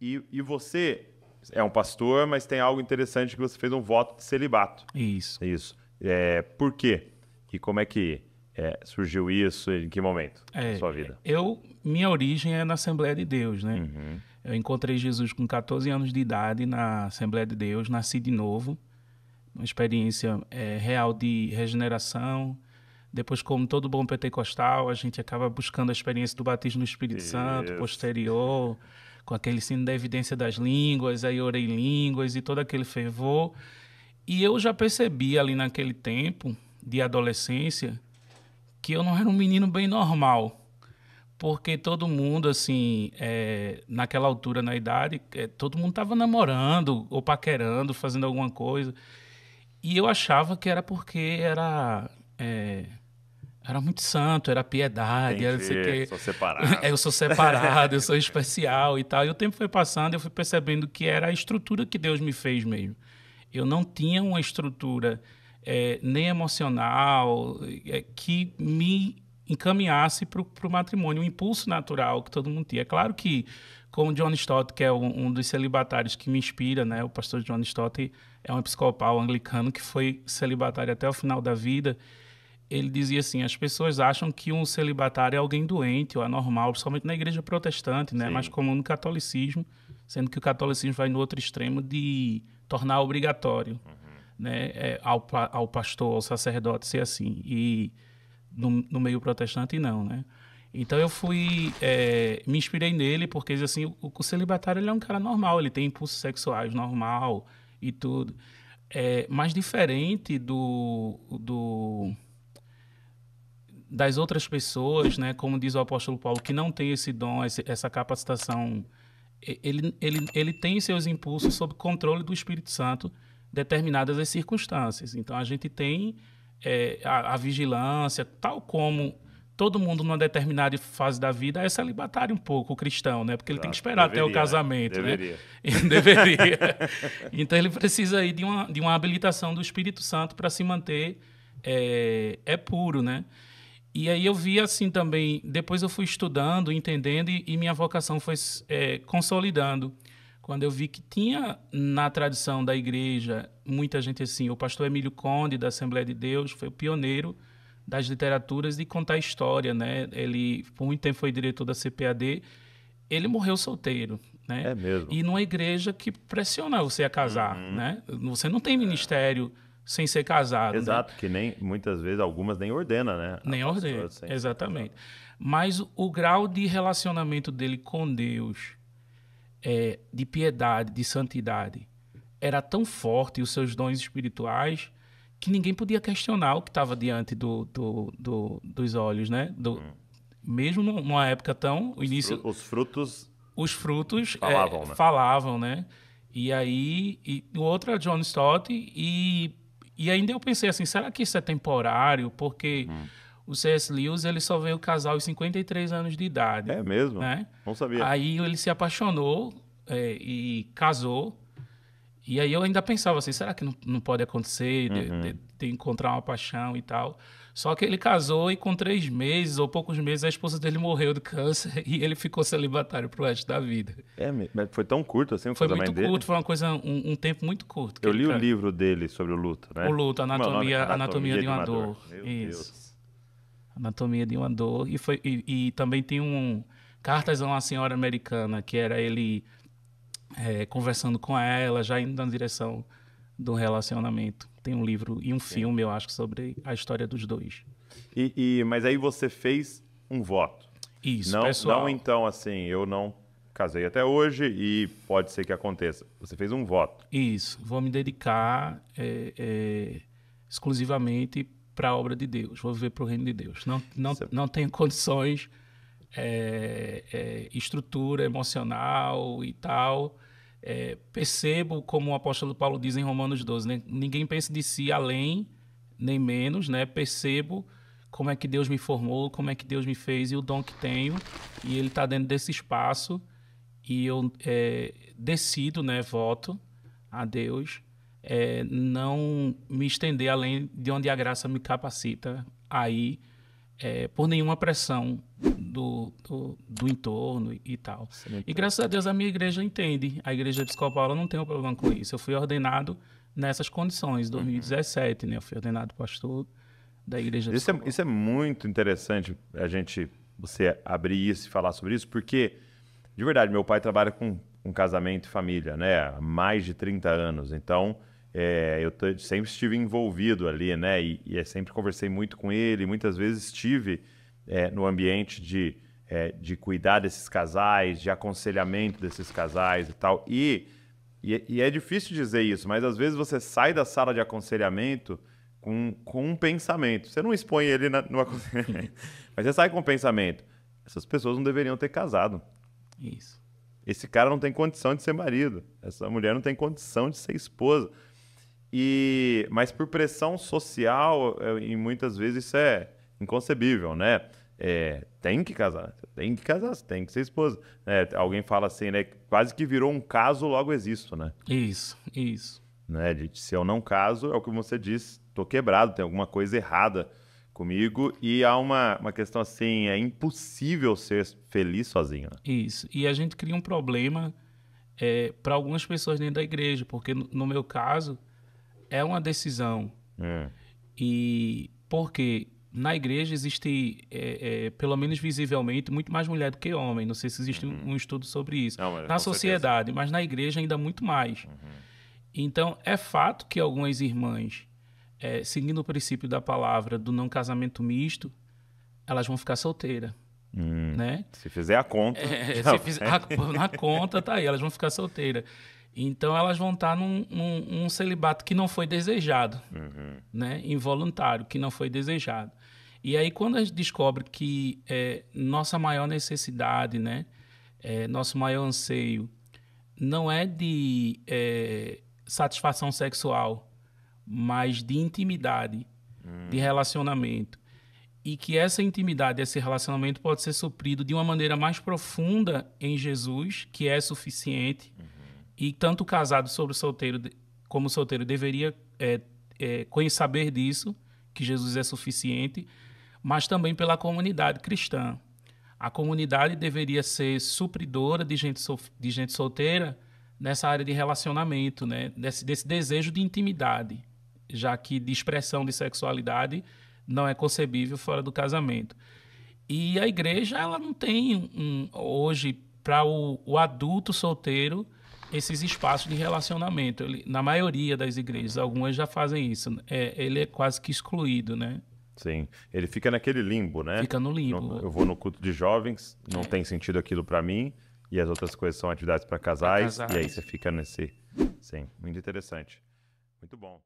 E, e você é um pastor, mas tem algo interessante que você fez um voto de celibato. Isso. É isso. É, por quê? E como é que é, surgiu isso? Em que momento é, da sua vida? Eu, minha origem é na Assembleia de Deus, né? Uhum. Eu encontrei Jesus com 14 anos de idade na Assembleia de Deus, nasci de novo. Uma experiência é, real de regeneração. Depois, como todo bom pentecostal, a gente acaba buscando a experiência do batismo no Espírito isso. Santo, posterior com aquele sino da evidência das línguas, aí orei línguas e todo aquele fervor. E eu já percebi ali naquele tempo de adolescência que eu não era um menino bem normal. Porque todo mundo, assim, é, naquela altura, na idade, é, todo mundo estava namorando ou paquerando, fazendo alguma coisa. E eu achava que era porque era. É, era muito santo, era piedade, Entendi, era não sei o quê. Eu sou separado. É, eu sou separado, eu sou especial e tal. E o tempo foi passando, eu fui percebendo que era a estrutura que Deus me fez mesmo. Eu não tinha uma estrutura é, nem emocional é, que me encaminhasse para o matrimônio, um impulso natural que todo mundo tinha. É claro que, como John Stott, que é um, um, dos celibatários que me inspira, né? o pastor John Stott é um episcopal anglicano que foi celibatário até o final da vida, ele dizia assim: as pessoas acham que um celibatário é alguém doente ou anormal, principalmente na igreja protestante, né? Sim. comum no catolicismo, sendo que o catolicismo vai no outro extremo de tornar obrigatório, uhum. né, é, ao, ao pastor, ao sacerdote ser assim. E no, no meio protestante não, né? Então eu fui, é, me inspirei nele porque assim, o, o celibatário ele é um cara normal, ele tem impulsos sexuais normal e tudo. É, mas diferente do, do das outras pessoas, né, como diz o apóstolo Paulo, que não tem esse dom, esse, essa capacitação, ele, ele, ele tem seus impulsos sob controle do Espírito Santo, determinadas as circunstâncias. Então a gente tem é, a, a, vigilância, tal como todo mundo numa determinada fase da vida é celibatário um pouco, o cristão, né? Porque ele Exato. tem que tá, esperar deveria, até o casamento, né? deveria. né? deveria. então ele precisa aí de uma, de uma habilitação do Espírito Santo para se manter é, é puro, né? E aí eu vi assim também, depois eu fui estudando, entendendo e, e minha vocação foi é, consolidando. Quando eu vi que tinha na tradição da igreja muita gente assim, o pastor Emílio Conde da Assembleia de Deus foi o pioneiro das literaturas de contar história, né? Ele por muito tempo foi diretor da CPAD. Ele morreu solteiro, né? É mesmo. E numa igreja que pressiona você a casar, uhum. né? Você não tem ministério é sem ser casado. Né? Exato, né? que nem muitas vezes algumas nem ordena, né? Nem ordena, sem... exatamente. Mas o, o, grau de relacionamento dele com Deus, é, de piedade, de santidade, era tão forte, os seus dons espirituais, que ninguém podia questionar o que estava diante do, do, do, dos olhos, né? Do, hum. Mesmo numa época tão... O início, os frutos... Os frutos é, falavam, é, né? falavam né? E aí, e, é John Stott e e ainda eu pensei assim, será que isso é temporário? Porque hum. o C.S. Lewis ele só veio casar aos 53 anos de idade. É mesmo? Né? Não sabia. Aí ele se apaixonou é, e casou. E aí eu ainda pensava assim, será que não, não pode acontecer de, uhum. de, de, encontrar uma paixão e tal? Só que ele casou e com três meses ou poucos meses a esposa dele morreu de câncer e ele ficou celibatário pro resto da vida. É, mas foi tão curto assim o foi casamento dele? Foi muito curto, foi uma coisa, um, um tempo muito curto. Eu li o livro dele sobre o luto, né? O luto, é Anatomia, anatomia, anatomia, de uma, de uma Dor. Isso. Deus. Anatomia de uma Dor. E, foi, e, e também tem um... Cartas a uma Senhora Americana, que era ele é, conversando com ela, já indo na direção do relacionamento. Tem um livro e um filme, eu acho, sobre a história dos dois. E, e mas aí você fez um voto. Isso, não, pessoal. Não então assim, eu não casei até hoje e pode ser que aconteça. Você fez um voto. Isso, vou me dedicar é, é, exclusivamente para a obra de Deus. Vou viver para o reino de Deus. Não, não, você... não tenho condições é, é, estrutura emocional e tal. É, percebo, como o apóstolo Paulo diz em Romanos 12, né? ninguém pense de si além nem menos, né? Percebo como é que Deus me formou, como é que Deus me fez e o dom que tenho, e ele está dentro desse espaço e eu é, decido, né? Voto a Deus, é, não me estender além de onde a graça me capacita aí, é, por nenhuma pressão do, do, do entorno e tal. É e graças a Deus a minha igreja entende. A igreja episcopal não tem um problema com isso. Eu fui ordenado nessas condições, 2017, uhum. né? Eu fui ordenado pastor da igreja isso é, isso é muito interessante a gente você abrir isso e falar sobre isso, porque de verdade, meu pai trabalha com, com casamento e família, né? Há mais de 30 anos. Então, é, eu sempre estive envolvido ali, né? E, e sempre conversei muito com ele, muitas vezes estive é, no ambiente de, é, de cuidar desses casais, de aconselhamento desses casais e tal. E, e, e, é difícil dizer isso, mas às vezes você sai da sala de aconselhamento com, com um pensamento. Você não expõe ele na, no aconselhamento, mas você sai com o um pensamento. Essas pessoas não deveriam ter casado. Isso. Esse cara não tem condição de ser marido. Essa mulher não tem condição de ser esposa. E, mas por pressão social, é, e muitas vezes isso é, inconcebível, né? É, tem que casar, tem que casar, tem que ser esposa. É, alguém fala assim, né? Quase que virou um caso, logo existo, né? Isso, isso. Né? se eu não caso, é o que você disse, tô quebrado, tem alguma coisa errada comigo. E há uma, uma questão assim, é impossível ser feliz sozinho. Né? Isso, e a gente cria um problema é, para algumas pessoas dentro da igreja, porque no, meu caso, é uma decisão. É. e E quê? na igreja existe, é, é, pelo menos visivelmente, muito mais mulher do que homem. Não sei se existe uhum. um estudo sobre isso. Não, na sociedade, certeza. mas na igreja ainda muito mais. Uhum. Então, é fato que algumas irmãs, é, seguindo o princípio da palavra do não casamento misto, elas vão ficar solteiras. Hum. Né? Se fizer a conta. É, se fizer a, na conta, tá aí, elas vão ficar solteiras. Então elas vão estar tá num, num um celibato que não foi desejado, uhum. né? involuntário, que não foi desejado. E aí, quando a gente descobre que é, nossa maior necessidade, né, é, nosso maior anseio, não é de é, satisfação sexual, mas de intimidade, hum. de relacionamento. E que essa intimidade, esse relacionamento pode ser suprido de uma maneira mais profunda em Jesus, que é suficiente. Uhum. E tanto o casado sobre o solteiro, como o solteiro, deveria é, é, saber disso, que Jesus é suficiente, mas também pela comunidade cristã. A comunidade deveria ser supridora de gente, de gente solteira nessa área de relacionamento, né? desse, desse desejo de intimidade, já que de expressão de sexualidade não é concebível fora do casamento. E a igreja ela não tem um, hoje para o, o adulto solteiro esses espaços de relacionamento. Ele, na maioria das igrejas, algumas já fazem isso. Né? É, ele é quase que excluído, né? Sim, ele fica naquele limbo, né? Fica no limbo. eu vou no culto de jovens, não é. tem sentido aquilo para mim, e as outras coisas são atividades para casais, casais, e aí você fica nesse. Sim, muito interessante. Muito bom.